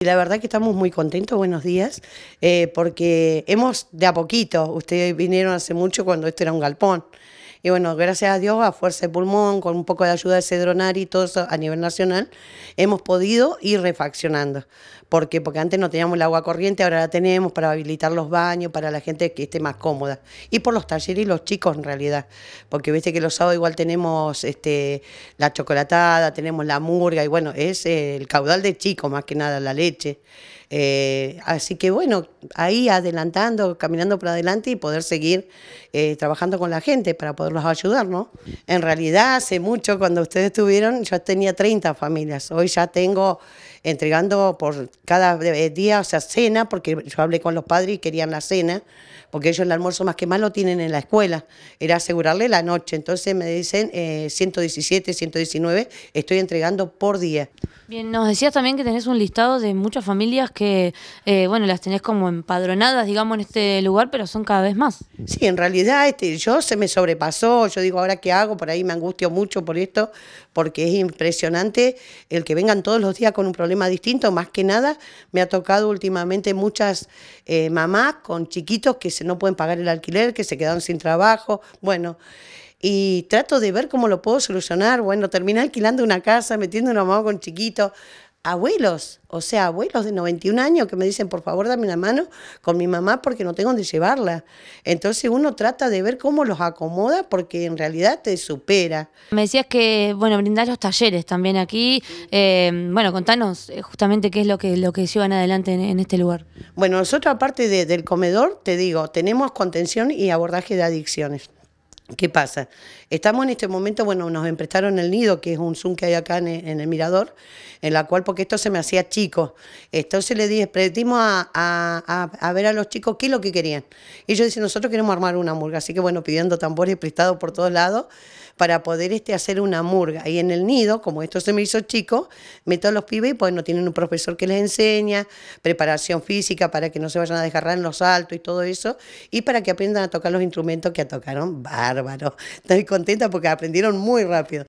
La verdad que estamos muy contentos, buenos días, eh, porque hemos de a poquito, ustedes vinieron hace mucho cuando esto era un galpón, y bueno, gracias a Dios, a Fuerza de Pulmón, con un poco de ayuda de Cedronar y todo eso a nivel nacional, hemos podido ir refaccionando. ¿Por Porque antes no teníamos el agua corriente, ahora la tenemos para habilitar los baños, para la gente que esté más cómoda. Y por los talleres y los chicos en realidad. Porque viste que los sábados igual tenemos este, la chocolatada, tenemos la murga, y bueno, es el caudal de chicos más que nada, la leche. Eh, así que bueno, ahí adelantando, caminando por adelante y poder seguir eh, trabajando con la gente para poder a ayudar, ¿no? En realidad, hace mucho, cuando ustedes estuvieron, yo tenía 30 familias. Hoy ya tengo entregando por cada eh, día, o sea, cena, porque yo hablé con los padres y querían la cena, porque ellos el almuerzo más que más lo tienen en la escuela, era asegurarle la noche. Entonces me dicen 117, eh, 119, estoy entregando por día. Bien, nos decías también que tenés un listado de muchas familias que, eh, bueno, las tenés como empadronadas, digamos, en este lugar, pero son cada vez más. Sí, en realidad este, yo se me sobrepasó, yo digo, ahora qué hago, por ahí me angustio mucho por esto, porque es impresionante el que vengan todos los días con un problema distinto Más que nada, me ha tocado últimamente muchas eh, mamás con chiquitos que se, no pueden pagar el alquiler, que se quedaron sin trabajo. Bueno, y trato de ver cómo lo puedo solucionar. Bueno, termina alquilando una casa, metiendo una mamá con chiquitos abuelos, o sea, abuelos de 91 años que me dicen, por favor, dame la mano con mi mamá porque no tengo dónde llevarla. Entonces uno trata de ver cómo los acomoda porque en realidad te supera. Me decías que, bueno, brindar los talleres también aquí. Eh, bueno, contanos eh, justamente qué es lo que, lo que llevan adelante en, este lugar. Bueno, nosotros aparte del comedor, te digo, tenemos contención y abordaje de adicciones. ¿Qué pasa? Estamos en este momento, bueno, nos emprestaron el nido, que es un Zoom que hay acá en, el mirador, en la cual, porque esto se me hacía chico. Entonces le dije, pedimos a, a, ver a los chicos qué es lo que querían. Y ellos dicen, nosotros queremos armar una murga. Así que bueno, pidiendo tambores prestados por todos lados para poder este, hacer una murga. Y en el nido, como esto se me hizo chico, meto a los pibes y pues no tienen un profesor que les enseña, preparación física para que no se vayan a desgarrar en los saltos y todo eso, y para que aprendan a tocar los instrumentos que tocaron bárbaro. Estoy contenta porque aprendieron muy rápido.